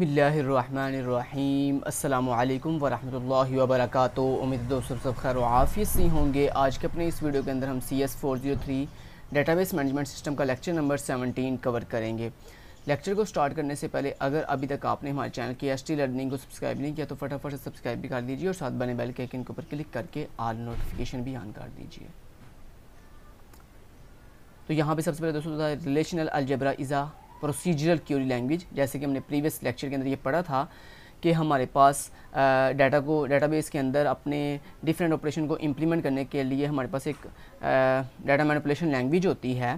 बसमीम् अल्लाम वरहमल वबरक उम्मीद दोस्तों सब खैर आफियत से होंगे आज के अपने इस वीडियो के अंदर हम C S four zero three database management system का लेक्चर नंबर सेवनटीन कवर करेंगे लेक्चर को स्टार्ट करने से पहले अगर अभी तक आपने हमारे चैनल की एस टी लर्निंग को सब्सक्राइब नहीं किया तो फटाफट से सब्सक्राइब भी कर दीजिए और साथ बने बेल के आइकन के ऊपर क्लिक करके आल नोटिफिकेशन भी ऑन कर दीजिए तो यहाँ पर सबसे पहले दोस्तों relational algebra is a procedural query language जैसे कि हमने प्रीवियस लेक्चर के अंदर ये पढ़ा था कि हमारे पास डाटा को डाटाबेस के अंदर अपने डिफरेंट ऑपरेशन को इम्प्लीमेंट करने के लिए हमारे पास एक डाटा मैनिपुलेशन लैंग्वेज होती है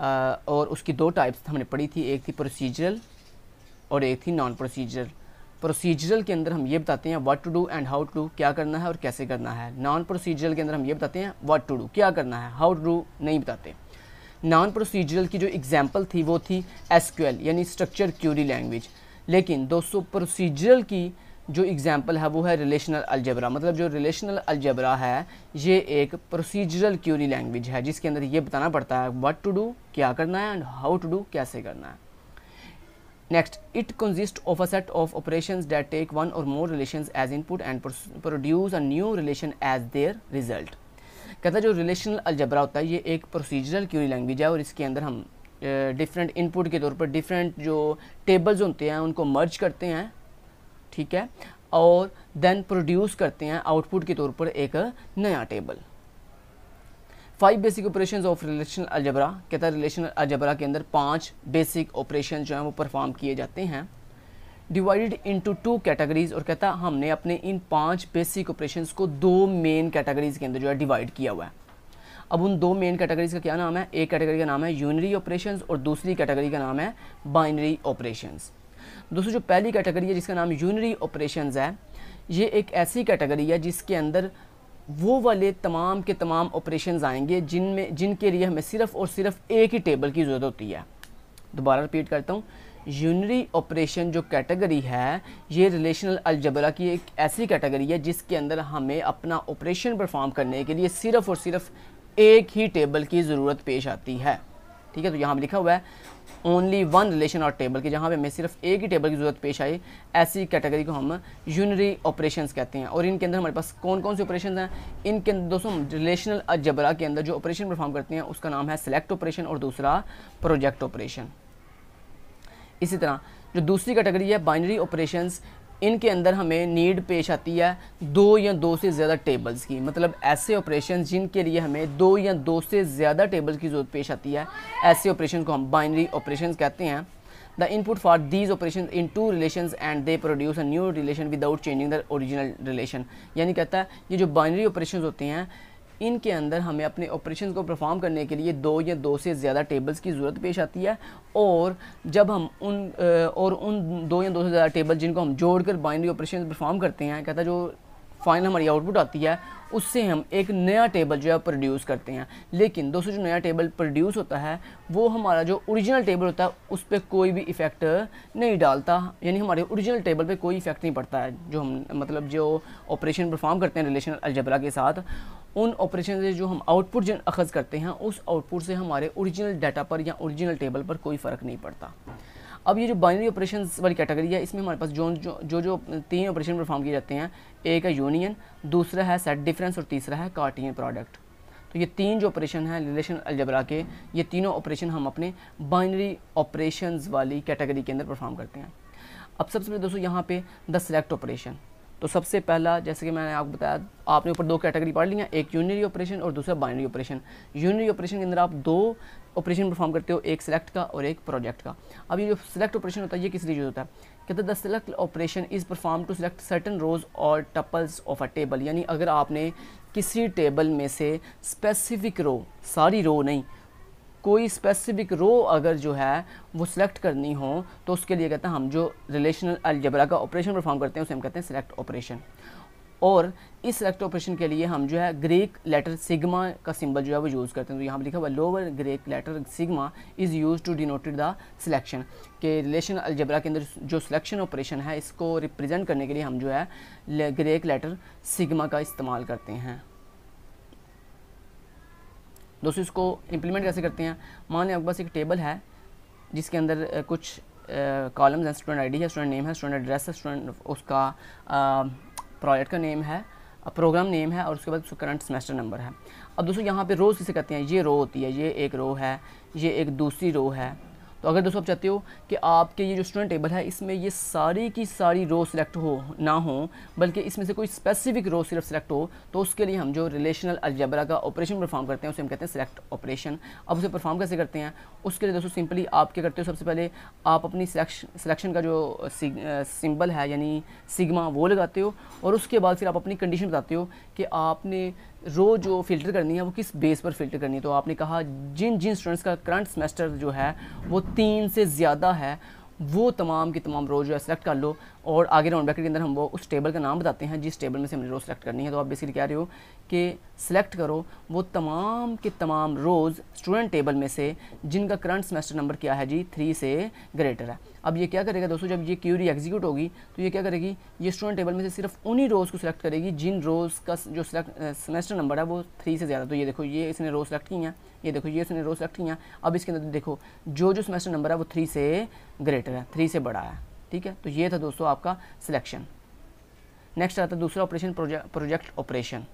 आ, और उसकी दो टाइप्स हमने पढ़ी थी एक थी प्रोसीजरल और एक थी नॉन प्रोसीजरल प्रोसीजरल के अंदर हम ये बताते हैं what to do and how to do क्या करना है और कैसे करना है नॉन प्रोसीजरल के अंदर हम ये बताते हैं व्हाट टू डू क्या करना है हाउ टू डू नहीं बताते नॉन प्रोसीजरल की जो एग्जाम्पल थी वो थी एस यानी स्ट्रक्चर क्यूरी लैंग्वेज लेकिन दोस्तों प्रोसीजरल की जो एग्ज़ाम्पल है वो है रिलेशनल अलजबरा मतलब जो रिलेशनल अलजबरा है ये एक प्रोसीजरल क्यूरी लैंग्वेज है जिसके अंदर ये बताना पड़ता है व्हाट टू डू क्या करना है एंड हाउ टू डू कैसे करना है next it consist of a set of operation that take one or more relation as input and produce a new relation as their result कहता है जो relational algebra होता है ये एक प्रोसीजरल क्यूरी लैंग्वेज है और इसके अंदर हम डिफरेंट इनपुट के तौर पर डिफरेंट जो टेबल्स होते हैं उनको मर्ज करते हैं ठीक है और देन प्रोड्यूस करते हैं आउटपुट के तौर पर एक नया table five basic operation of relational algebra कहता है रिलेशनल अलजबरा के अंदर पांच बेसिक ऑपरेशन जो हैं वो परफॉर्म किए जाते हैं डिवाइडेड इनटू टू कैटेगरीज और कहता हमने अपने इन पांच बेसिक ऑपरेशंस को दो मेन कैटेगरीज के अंदर जो है डिवाइड किया हुआ है अब उन दो मेन कैटेगरीज का क्या नाम है एक कैटेगरी का नाम है यूनरी ऑपरेशंस और दूसरी कैटेगरी का नाम है बाइनरी ऑपरेशंस दोस्तों जो पहली कैटेगरी है जिसका नाम यूनरी ऑपरेशन है ये एक ऐसी कैटेगरी है जिसके अंदर वो वाले तमाम के तमाम ऑपरेशन आएंगे जिनमें जिनके लिए हमें सिर्फ़ और सिर्फ एक ही टेबल की ज़रूरत होती है दोबारा रिपीट करता हूँ यूनरी ऑपरेशन जो कैटेगरी है ये रिलेशनल अलजबरा की एक ऐसी कैटेगरी है जिसके अंदर हमें अपना ऑपरेशन परफॉर्म करने के लिए सिर्फ़ और सिर्फ एक ही टेबल की ज़रूरत पेश आती है ठीक है तो यहाँ पर लिखा हुआ है ओनली वन रिलेशन और टेबल की जहाँ पे हमें सिर्फ एक ही टेबल की ज़रूरत पेश आई ऐसी कैटेगरी को हम यूनरी ऑपरेशन कहते हैं और इनके अंदर हमारे पास कौन कौन से ऑपरेशन हैं इनके अंदर दोस्तों रिलेशनल अजबरा के अंदर जो ऑपरेशन परफॉर्म करते हैं उसका नाम है सेलेक्ट ऑपरेशन और दूसरा प्रोजेक्ट ऑपरेशन इसी तरह जो दूसरी कैटेगरी है बाइनरी ऑपरेशंस इनके अंदर हमें नीड पेश आती है दो या दो से ज़्यादा टेबल्स की मतलब ऐसे ऑपरेशन जिनके लिए हमें दो या दो से ज़्यादा टेबल्स की ज़रूरत पेश आती है ऐसे ऑपरेशन को हम बाइनरी ऑपरेशन कहते हैं the input for these operation in two relation and they produce a new relation without changing the original relation यानी कहता है ये जो बाइनरी ऑपरेशन होते हैं इनके अंदर हमें अपने ऑपरेशन को परफॉर्म करने के लिए दो या दो से ज़्यादा टेबल्स की ज़रूरत पेश आती है और जब हम उन और उन दो या दो से ज़्यादा टेबल जिनको हम जोड़कर बाइनरी ऑपरेशन परफॉर्म करते हैं कहता जो फाइनल हमारी आउटपुट आती है उससे हम एक नया टेबल जो है प्रोड्यूस करते हैं लेकिन दोस्तों जो नया टेबल प्रोड्यूस होता है वो हमारा जो ओरिजिनल टेबल होता है उस पर कोई भी इफ़ेक्ट नहीं डालता यानी हमारे ओरिजिनल टेबल पे कोई इफ़ेक्ट नहीं पड़ता है जो हम मतलब जो ऑपरेशन परफॉर्म करते हैं रिलेशनल अलजबरा के साथ उन ऑपरेशन से जो हम आउटपुट अखज़ करते हैं उस आउटपुट से हमारे ओरिजिनल डाटा पर या ओरिजिनल टेबल पर कोई फ़र्क नहीं पड़ता अब ये जो बाइनरी ऑपरेशन वाली कैटेगरी है इसमें हमारे पास जो जो जो, जो तीन ऑपरेशन परफॉर्म किए जाते हैं एक है यूनियन दूसरा है सेट डिफरेंस और तीसरा है कार्टियन प्रोडक्ट तो ये तीन जो ऑपरेशन हैं रिलेशन अलजबरा के ये तीनों ऑपरेशन हम अपने बाइनरी ऑपरेशन वाली कैटेगरी के अंदर परफॉर्म करते हैं अब सबसे पहले दोस्तों यहाँ पे द सेलेक्ट ऑपरेशन तो सबसे पहला जैसे कि मैंने आपको बताया आपने ऊपर दो कैटेगरी पढ़ ली हैं एक यूनरी ऑपरेशन और दूसरा बाइनरी ऑपरेशन यूनरी ऑपरेशन के अंदर आप दो ऑपरेशन परफॉर्म करते हो एक सिलेक्ट का और एक प्रोजेक्ट का अब ये जो सिलेक्ट ऑपरेशन होता है ये किस लिए यूज होता है कहते हैं the select operation is perform to select certain rows or tuples of a table यानी अगर आपने किसी टेबल में से स्पेसिफिक रो सारी रो नहीं कोई स्पेसिफिक रो अगर जो है वो सिलेक्ट करनी हो तो उसके लिए कहते हैं हम जो रिलेशनल अलजबरा का ऑपरेशन परफॉर्म करते हैं उसे हम कहते हैं सिलेक्ट ऑपरेशन और इस सिलेक्ट ऑपरेशन के लिए हम जो है ग्रेक लेटर सिग्मा का सिंबल जो है वो यूज़ करते हैं तो यहाँ पर लिखा हुआ lower Greek letter sigma is use to denoted the selection के रिलेशन अलजबरा के अंदर जो सिलेक्शन ऑपरेशन है इसको रिप्रेजेंट करने के लिए हम जो है ग्रेक लेटर सिग्मा का इस्तेमाल करते हैं दोस्तों इसको इम्प्लीमेंट कैसे करते हैं मान लें आपके पास एक टेबल है जिसके अंदर कुछ कॉलम्स हैं स्टूडेंट आईडी है स्टूडेंट नेम है स्टूडेंट एड्रेस है स्टूडेंट उसका प्रोजेक्ट का नेम है प्रोग्राम नेम है और उसके बाद उसका करंट सेमेस्टर नंबर है अब दोस्तों यहाँ पे रोज़ किसे कहते हैं ये रो होती है ये एक रो है ये एक दूसरी रो है तो अगर दोस्तों आप चाहते हो कि आपके ये जो स्टूडेंट टेबल है इसमें ये सारी की सारी रो सिलेक्ट हो ना हो बल्कि इसमें से कोई स्पेसिफिक रो सिर्फ सिलेक्ट हो तो उसके लिए हम जो रिलेशनल अलजबरा का ऑपरेशन परफॉर्म करते हैं उसे हम कहते हैं सिलेक्ट ऑपरेशन अब उसे परफॉर्म कैसे करते हैं उसके लिए दोस्तों सिंपली आप क्या करते हो सबसे पहले आप अपनी सिलेक्शन का जो सिंबल है यानी सिग्मा वो लगाते हो और उसके बाद फिर आप अपनी कंडीशन बताते हो कि आपने रो जो फिल्टर करनी है वो किस बेस पर फिल्टर करनी है तो आपने कहा जिन जिन स्टूडेंट्स का करंट सेमेस्टर जो है वो तीन से ज़्यादा है वो तमाम की तमाम रो जो है सेलेक्ट कर लो और आगे राउंड ब्रैकेट के अंदर हम वो उस टेबल का नाम बताते हैं जिस टेबल में से हमने रोज़ सेलेक्ट करनी है तो आप बेसिकली क्या रहे हो कि सेलेक्ट करो वो तमाम के तमाम रोज़ स्टूडेंट टेबल में से जिनका करंट सेमेस्टर नंबर क्या है जी थ्री से ग्रेटर है अब ये क्या करेगा दोस्तों जब ये क्यूरी एग्जीक्यूट होगी तो ये क्या करेगी ये स्टूडेंट टेबल में से सिर्फ उन्हीं रोज़ को सिलेक्ट करेगी जिन रोज़ का जो सेमेस्टर नंबर है वो थ्री से ज़्यादा तो ये देखो ये इसने रोज़ सेलेक्ट की हैं ये देखो ये इसने रोज़ सेलेक्ट की हैं अब इसके अंदर देखो जो जो सेमेस्टर नंबर है वो थ्री से ग्रेटर है थ्री से बड़ा है ठीक है तो ये था दोस्तों आपका सिलेक्शन नेक्स्ट आता है दूसरा ऑपरेशन प्रोजेक्ट ऑपरेशन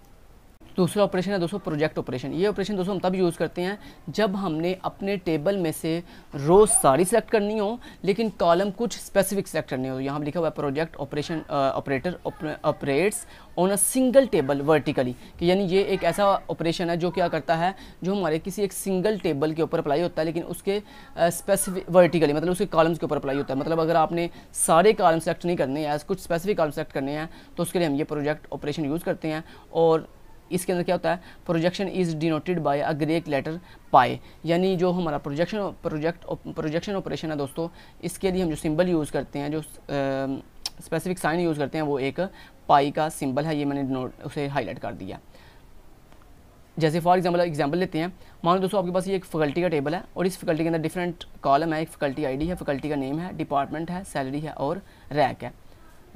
दूसरा ऑपरेशन है दोस्तों प्रोजेक्ट ऑपरेशन ये ऑपरेशन दोस्तों हम तब यूज़ करते हैं जब हमने अपने टेबल में से रो सारी सेलेक्ट करनी हो लेकिन कॉलम कुछ स्पेसिफिक सेलेक्ट करनी हो यहाँ पर लिखा हुआ है project operation operator operates on a single table vertically कि यानी ये एक ऐसा ऑपरेशन है जो क्या करता है जो हमारे किसी एक सिंगल टेबल के ऊपर अप्लाई होता है लेकिन उसके स्पेसिफिक वर्टिकली मतलब उसके कॉलम्स के ऊपर अप्लाई होता है मतलब अगर आपने सारे कॉलम सेलेक्ट नहीं करने हैं कुछ स्पेसिफिक कॉलम सेलेक्ट करने हैं तो उसके लिए हम ये प्रोजेक्ट ऑपरेशन यूज़ करते हैं और इसके अंदर क्या होता है projection is denoted by a Greek letter pi यानी जो हमारा प्रोजेक्शन प्रोजेक्ट प्रोजेक्शन ऑपरेशन है दोस्तों इसके लिए हम जो सिंबल यूज़ करते हैं जो स्पेसिफिक साइन यूज़ करते हैं वो एक पाई का सिंबल है ये मैंने डिनोट उसे हाईलाइट कर दिया जैसे फॉर एग्जाम्पल एग्जाम्पल लेते हैं मानो दोस्तों आपके पास ये एक फैकल्टी का टेबल है और इस फैकल्टी के अंदर डिफरेंट कॉलम है एक फैकल्टी आईडी है फैकल्टी का नेम है डिपार्टमेंट है सैलरी है और रैंक है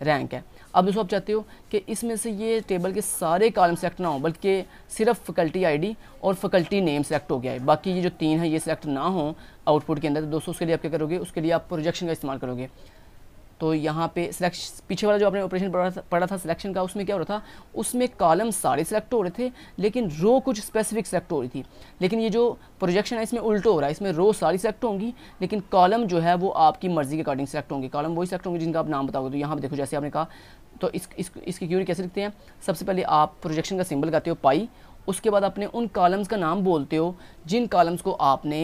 रैंक है अब दोस्तों आप चाहते हो कि इसमें से ये टेबल के सारे कॉलम सेलेक्ट ना हो बल्कि सिर्फ फैकल्टी आईडी और फैकल्टी नेम सेलेक्ट हो गया है बाकी ये जो तीन है ये सिलेक्ट ना हो आउटपुट के अंदर तो दोस्तों उसके लिए आप क्या करोगे उसके लिए आप प्रोजेक्शन का इस्तेमाल करोगे तो यहाँ पे सिलेक्श पीछे वाला जो आपने ऑपरेशन पढ़ा था पढ़ा था सिलेक्शन का उसमें क्या हो रहा था उसमें कॉलम सारे सिलेक्ट हो रहे थे लेकिन रो कुछ स्पेसिफिक सेलेक्ट हो रही थी लेकिन ये जो प्रोजेक्शन है इसमें उल्टो हो रहा है इसमें रो सारी सेलेक्ट होंगी लेकिन कॉलम जो है वो आपकी मर्ज़ी के अकॉर्डिंग सेलेक्ट होंगे कॉलम वही सेलेक्ट होंगे जिनका आप नाम बताओगे तो यहाँ पर देखो जैसे आपने कहा तो इस, इस इसकी क्यूरी कैसे लिखते हैं सबसे पहले आप प्रोजेक्शन का सिंबल गाते हो पाई उसके बाद अपने उन कॉलम्स का नाम बोलते हो जिन कॉलम्स को आपने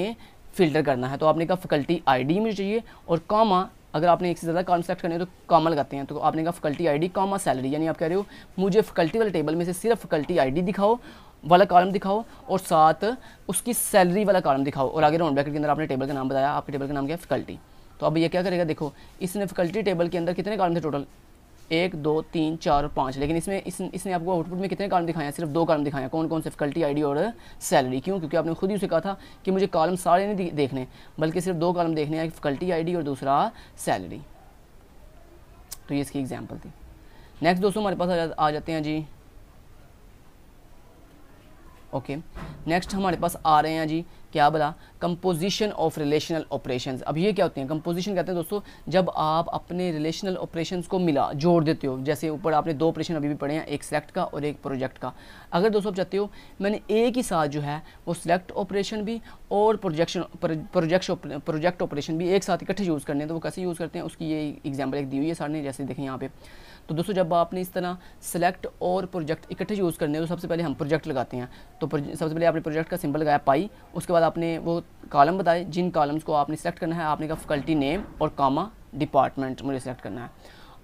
फिल्टर करना है तो आपने कहा फैकल्टी आईडी मुझे चाहिए और कॉमा अगर आपने एक से ज़्यादा कॉलम सेलेक्ट करने तो कॉमा लगाते हैं तो आपने कहा फैकल्टी डी कॉमा सैलरी यानी आप कह रहे हो मुझे फैकल्टी वाले टेबल में से सिर्फ फैकल्टी डी दिखाओ वाला कॉलम दिखाओ और साथ उसकी सैलरी वाला कॉलम दिखाओ और आगे राउंड ब्रैकेट के अंदर आपने टेबल का नाम बताया आपके टेबल का नाम क्या है फैकल्टी तो अब ये क्या करेगा देखो इसने फैकल्टी टेबल के अंदर कितने कॉलम थे टोटल एक दो तीन चार और पाँच लेकिन इसमें इस, इसने आपको आउटपुट में कितने कॉलम दिखाया सिर्फ दो कॉलम दिखाया कौन कौन से फैकल्टी आईडी और सैलरी क्यों क्योंकि आपने खुद ही उसे कहा था कि मुझे कॉलम सारे नहीं देखने बल्कि सिर्फ दो कॉलम देखने हैं फैकल्टी आईडी और दूसरा सैलरी तो ये इसकी एग्जाम्पल थी नेक्स्ट दोस्तों हमारे पास आ, जा, आ जाते हैं जी ओके नेक्स्ट हमारे पास आ रहे हैं जी क्या बोला कंपोजिशन ऑफ रिलेशनल ऑपरेशन अब ये क्या होते हैं कंपोजिशन कहते हैं दोस्तों जब आप अपने रिलेशनल ऑपरेशन को मिला जोड़ देते हो जैसे ऊपर आपने दो ऑपरेशन अभी भी पढ़े हैं एक सेलेक्ट का और एक प्रोजेक्ट का अगर दोस्तों आप चाहते हो मैंने एक ही साथ जो है वो सिलेक्ट ऑपरेशन भी और प्रोजेक्शन प्रोजेक्ट प्रोजेक्ट ऑपरेशन भी एक साथ इकट्ठे यूज़ करने हैं तो वो कैसे यूज़ करते हैं उसकी ये एग्जाम्पल एक दी हुई है सर ने जैसे देखें यहाँ पे तो दोस्तों जब आपने इस तरह सेलेक्ट और प्रोजेक्ट इकट्ठे यूज़ करने तो सबसे पहले हम प्रोजेक्ट लगाते हैं तो सबसे पहले आपने प्रोजेक्ट का सिंबल लगाया पाई उसके बाद आपने वो कॉलम बताए जिन कॉलम्स को आपने सेलेक्ट करना है आपने कहा फैकल्टी नेम और कामा डिपार्टमेंट मुझे सेलेक्ट करना है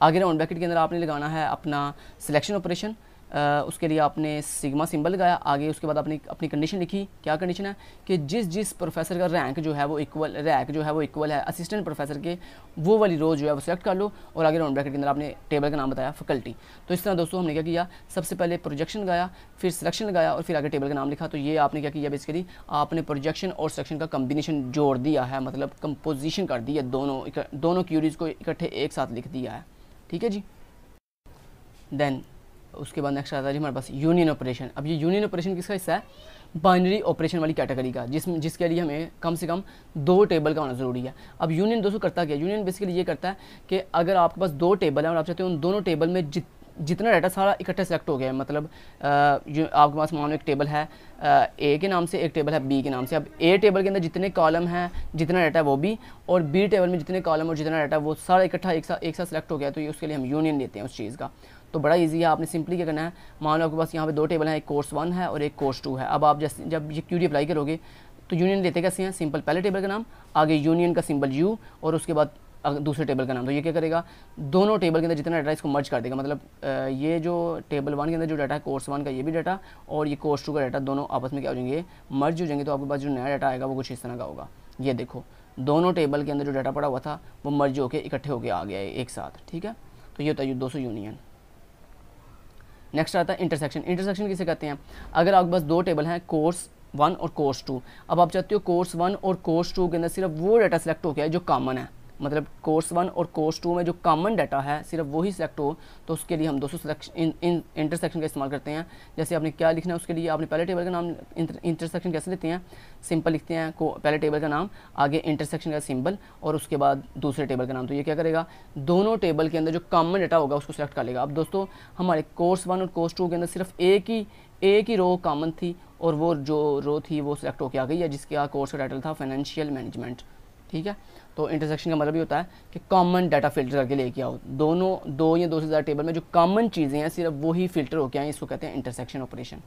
आगे राउंड ब्रैकेट के अंदर आपने लगाना है अपना सिलेक्शन ऑपरेशन उसके लिए आपने सिग्मा सिंबल लगाया आगे उसके बाद आपने अपनी कंडीशन लिखी क्या कंडीशन है कि जिस जिस प्रोफेसर का रैंक जो है वो इक्वल रैंक जो है वो इक्वल है असिस्टेंट प्रोफेसर के वो वाली रोज जो है वो सिलेक्ट कर लो और आगे राउंड ब्रैकेट के अंदर आपने टेबल का नाम बताया फैकल्टी तो इस तरह दोस्तों हमने क्या किया सबसे पहले प्रोजेक्शन लगाया फिर सिलेक्शन लगाया और फिर आगे टेबल का नाम लिखा तो ये आपने क्या किया बेसिकली आपने प्रोजेक्शन और सिलेक्शन का कम्बिनेशन जोड़ दिया है मतलब कंपोजिशन कर दिया दोनों दोनों क्यूरीज को इकट्ठे एक साथ लिख दिया है ठीक है जी देन उसके बाद नेक्स्ट आता है हमारे पास यूनियन ऑपरेशन अब ये यूनियन ऑपरेशन किसका हिस्सा है बाइनरी ऑपरेशन वाली कैटेगरी का जिस जिसके लिए हमें कम से कम दो टेबल का होना ज़रूरी है अब यूनियन दोस्तों करता क्या यूनियन बेसिकली ये करता है कि अगर आपके पास दो टेबल हैं और आप चाहते हैं उन दोनों टेबल में जित जितना डाटा सारा इकट्ठा सेलेक्ट हो गया है मतलब जो आपके पास मान लो एक टेबल है ए के नाम से एक टेबल है बी के नाम से अब ए टेबल के अंदर जितने कॉलम हैं जितना डाटा है वो भी और बी टेबल में जितने कॉलम और जितना डाटा वो सारा इकट्ठा एक साथ एक साथ सेलेक्ट हो गया तो ये उसके लिए हम यूनियन लेते हैं उस चीज़ का तो बड़ा ईजी है आपने सिंपली क्या करना है मान लो आपके पास यहाँ पर दो टेबल हैं एक कोर्स वन है और एक कोर्स टू है अब आप जैसे जब ये क्यूरी अप्लाई करोगे तो यूनियन देते कैसे हैं सिंपल पहले टेबल का नाम आगे यूनियन का सिंबल यू और उसके बाद दूसरे टेबल का नाम तो ये क्या करेगा दोनों टेबल के अंदर जितना डाटा इसको मर्ज कर देगा मतलब ये जो टेबल वन के अंदर जो डाटा है कोर्स वन का ये भी डाटा और ये कोर्स टू का डाटा दोनों आपस में क्या हो जाएंगे मर्ज हो जाएंगे तो आपके पास जो नया डाटा आएगा वो कुछ इस तरह का होगा ये देखो दोनों टेबल के अंदर जो डाटा पड़ा हुआ था वो मर्ज होकर इकट्ठे होकर आ गया है एक साथ ठीक है तो ये होता है दो यूनियन नेक्स्ट आता है इंटरसेक्शन इंटरसेक्शन किसे कहते हैं अगर आपके पास दो टेबल हैं कोर्स वन और कोर्स टू अब आप चाहते हो कोर्स वन और कोर्स टू के अंदर सिर्फ वो डाटा सेलेक्ट हो गया है जो कॉमन है मतलब कोर्स वन और कोर्स टू में जो कॉमन डाटा है सिर्फ वही सेलेक्ट हो तो उसके लिए हम दोस्तों सिलेक्शन इंटरसेक्शन का इस्तेमाल करते हैं जैसे आपने क्या लिखना है उसके लिए आपने पहले टेबल का नाम इंटरसेक्शन कैसे लेते हैं सिंपल लिखते हैं को पहले टेबल का नाम आगे इंटरसेक्शन का सिंपल और उसके बाद दूसरे टेबल का नाम तो ये क्या करेगा दोनों टेबल के अंदर जो कॉमन डाटा होगा उसको सिलेक्ट कर लेगा अब दोस्तों हमारे कोर्स वन और कोर्स टू के अंदर सिर्फ एक ही एक ही रो कॉमन थी और वो जो रो थी वो सिलेक्ट होकर आ गई है जिसका कोर्स का टाइटल था फाइनेंशियल मैनेजमेंट ठीक है तो इंटरसेक्शन का मतलब ये होता है कि कॉमन डाटा फिल्टर करके लेके आओ दोनों दो या दो से ज़्यादा टेबल में जो कॉमन चीज़ें हैं सिर्फ वही फिल्टर होके आए इसको कहते हैं इंटरसेक्शन ऑपरेशन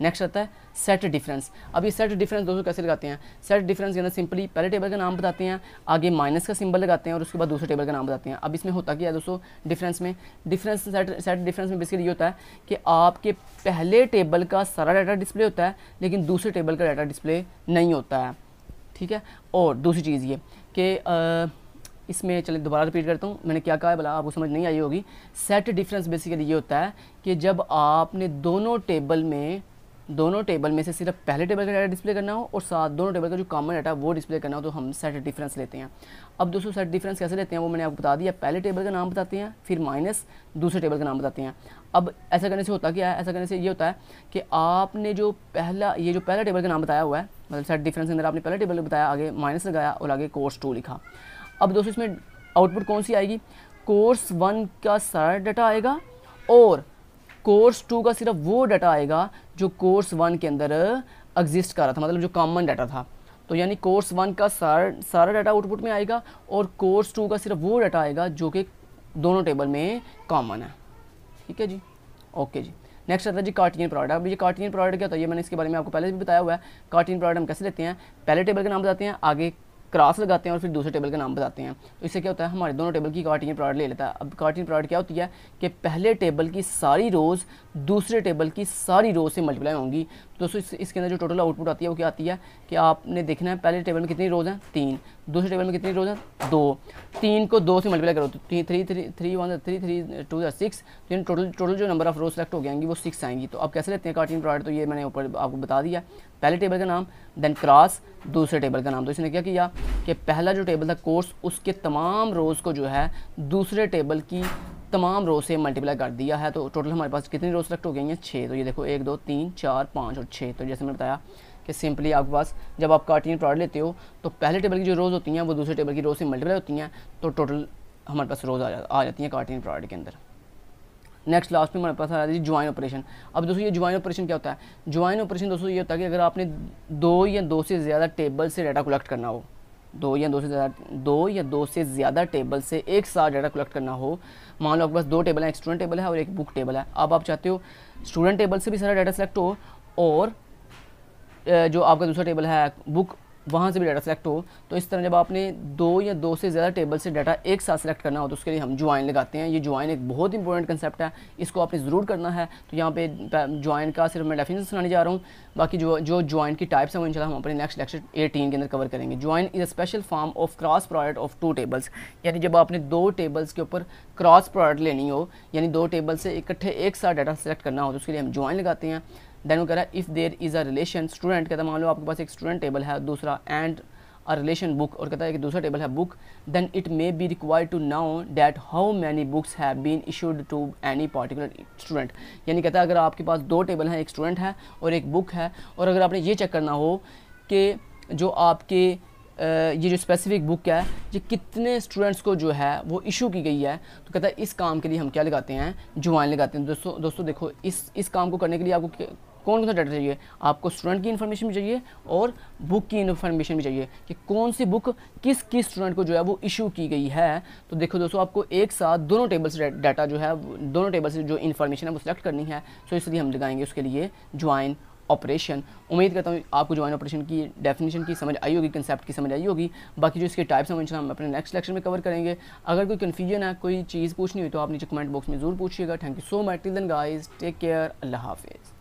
नेक्स्ट आता है सेट डिफरेंस अब ये सेट डिफरेंस दोस्तों कैसे लगाते हैं सेट डिफरेंस के अंदर सिंपली पहले टेबल का नाम बताते हैं आगे माइनस का सिंबल लगाते हैं और उसके बाद दूसरे टेबल का नाम बताते हैं अब इसमें होता क्या है दोस्तों डिफरेंस में डिफरेंस सेट सेट डिफरेंस में बेसिकली ये होता है कि आपके पहले टेबल का सारा डाटा डिस्प्ले होता है लेकिन दूसरे टेबल का डाटा डिस्प्ले नहीं होता है ठीक है और दूसरी चीज़ ये कि इसमें चले दोबारा रिपीट करता हूँ मैंने क्या कहा है भला आपको समझ नहीं आई होगी सेट डिफरेंस बेसिकली ये होता है कि जब आपने दोनों टेबल में दोनों टेबल में से सिर्फ पहले टेबल का डाटा डिस्प्ले करना हो और साथ दोनों टेबल का जो कॉमन डाटा वो डिस्प्ले करना हो तो हम सेट डिफरेंस लेते हैं अब दोस्तों सेट डिफरेंस कैसे लेते हैं वो मैंने आपको बता दिया पहले टेबल का नाम बताते हैं फिर माइनस दूसरे टेबल का नाम बताते हैं अब ऐसा करने से होता क्या है ऐसा करने से ये होता है कि आपने जो पहला ये जो पहला टेबल का नाम बताया हुआ है मतलब सेट डिफरेंस के अंदर आपने पहला टेबल बताया आगे माइनस लगाया और आगे कोर्स टू लिखा अब दोस्तों इसमें आउटपुट कौन सी आएगी कोर्स वन का सारा डाटा आएगा और कोर्स टू का सिर्फ वो डाटा आएगा जो कोर्स वन के अंदर एग्जिस्ट uh, कर रहा था मतलब जो कॉमन डाटा था तो यानी कोर्स वन का सारा सारा डाटा आउटपुट में आएगा और कोर्स टू का सिर्फ वो डाटा आएगा जो कि दोनों टेबल में कॉमन है ठीक है जी ओके जी नेक्स्ट आता है जी कार्टियन प्रोडक्ट अब ये कार्टियन प्रोडक्ट क्या होता है ये मैंने इसके बारे में आपको पहले भी बताया हुआ है कार्टियन प्रोडक्ट हम कैसे लेते हैं पहले टेबल का नाम बताते हैं आगे क्रॉस लगाते हैं और फिर दूसरे टेबल का नाम बताते हैं तो इससे क्या होता है हमारे दोनों टेबल की कार्टियन प्रोडक्ट ले लेता है अब कार्टियन प्रोडक्ट क्या होती है कि पहले टेबल की सारी रोज़ दूसरे टेबल की सारी रो से मल्टीप्लाई होंगी तो दोस्तों इस, इसके अंदर जो टोटल आउटपुट आती है वो क्या आती है कि आपने देखना है पहले टेबल में कितनी रोज़ हैं तीन दूसरे टेबल में कितनी रोज़ हैं दो तीन को दो से मल्टीप्लाई करो तो three three three three one three three two six तो टोटल टोटल जो नंबर ऑफ रोज सेलेक्ट हो जाएंगी वो सिक्स आएंगी तो आप कैसे लेते हैं कार्टीन प्रोडक्ट तो ये मैंने ऊपर आपको बता दिया पहले टेबल का नाम देन क्रॉस दूसरे टेबल का नाम तो इसने क्या किया कि पहला जो टेबल था कोर्स उसके तमाम रोज़ को जो है दूसरे टेबल की तमाम रोज़ से मल्टीप्लाई कर दिया है तो टोटल हमारे पास कितनी रोज़ सेलेक्ट हो गई हैं छः तो ये देखो एक दो तीन चार पाँच और छः तो जैसे मैंने बताया कि सिंपली आपके पास जब आप कार्टिन प्रोडक्ट लेते हो तो पहले टेबल की जो रोज़ होती हैं वो दूसरे टेबल की रोज से मल्टीप्लाई होती हैं तो टोटल हमारे पास रोज़ आ, जा, आ जाती हैं कार्टिन प्रोडक्ट के अंदर नेक्स्ट लास्ट में हमारे पास आ जाती है ज्वाइन ऑपरेशन अब दोस्तों ये ज्वाइन ऑपरेशन क्या होता है ज्वाइन ऑपरेशन दोस्तों ये होता है कि अगर आपने दो या दो से ज़्यादा टेबल से डाटा कलेक्ट करना हो दो या दो से ज़्यादा दो या दो से ज़्यादा टेबल से एक साथ डाटा कलेक्ट करना हो मान लो आपके पास दो टेबल हैं एक स्टूडेंट टेबल है और एक बुक टेबल है अब आप चाहते हो स्टूडेंट टेबल से भी सारा डाटा सेलेक्ट हो और जो आपका दूसरा टेबल है बुक वहाँ से भी डाटा सेलेक्ट हो तो इस तरह जब आपने दो या दो से ज़्यादा टेबल से डाटा एक साथ सेलेक्ट करना हो तो उसके लिए हम ज्वाइन लगाते हैं ये ज्वाइन एक बहुत इंपॉर्टेंट कंसेप्ट है इसको आपने ज़रूर करना है तो यहाँ पे ज्वाइन का सिर्फ मैं डेफिनेशन सुनाने जा रहा हूँ बाकी जो जो ज्वाइन की टाइप्स हैं वो इनशाला हम अपने नेक्स्ट लेक्चर एटीन के अंदर कवर करेंगे join is a special form of cross product of two tables यानी जब आपने दो टेबल्स के ऊपर क्रॉस प्रोडक्ट लेनी हो यानी दो टेबल से इकट्ठे एक साथ डाटा सेलेक्ट करना हो तो उसके लिए हम ज्वाइन लगाते हैं देन वो कह रहा है if there is a relation student कहता मान लो आपके पास एक स्टूडेंट टेबल है दूसरा एंड अ रिलेशन बुक और कहता है कि दूसरा टेबल है book then it may be required to now that how many books have been issued to any particular student यानी कहता है अगर आपके पास दो टेबल हैं एक स्टूडेंट है और एक बुक है और अगर आपने ये चेक करना हो कि जो आपके ये जो स्पेसिफिक बुक है ये कितने स्टूडेंट्स को जो है वो इशू की गई है तो कहता है इस काम के लिए हम क्या लगाते हैं जुआइन लगाते हैं दोस्तों दोस्तों देखो इस इस काम को करने के लिए आपको कौन कौन सा डाटा चाहिए आपको स्टूडेंट की इन्फॉर्मेशन भी चाहिए और बुक की इन्फॉर्मेशन भी चाहिए कि कौन सी बुक किस किस स्टूडेंट को जो है वो इशू की गई है तो देखो दोस्तों आपको एक साथ दोनों टेबल से डाटा जो है दोनों टेबल से जो इन्फॉर्मेशन है वो सिलेक्ट करनी है सो इसलिए हम लगाएंगे उसके लिए ज्वाइन ऑपरेशन उम्मीद करता हूँ आपको ज्वाइन ऑपरेशन की डेफिनेशन की समझ आई होगी कंसेप्ट की समझ आई होगी बाकी जो इसके टाइप्स हैं हम अपने नेक्स्ट लेक्चर में कवर करेंगे अगर कोई कन्फ्यूजन है कोई चीज़ पूछनी हो तो आप नीचे कमेंट बॉक्स में ज़रूर पूछिएगा thank you so much till then guys take care अल्लाह हाफिज़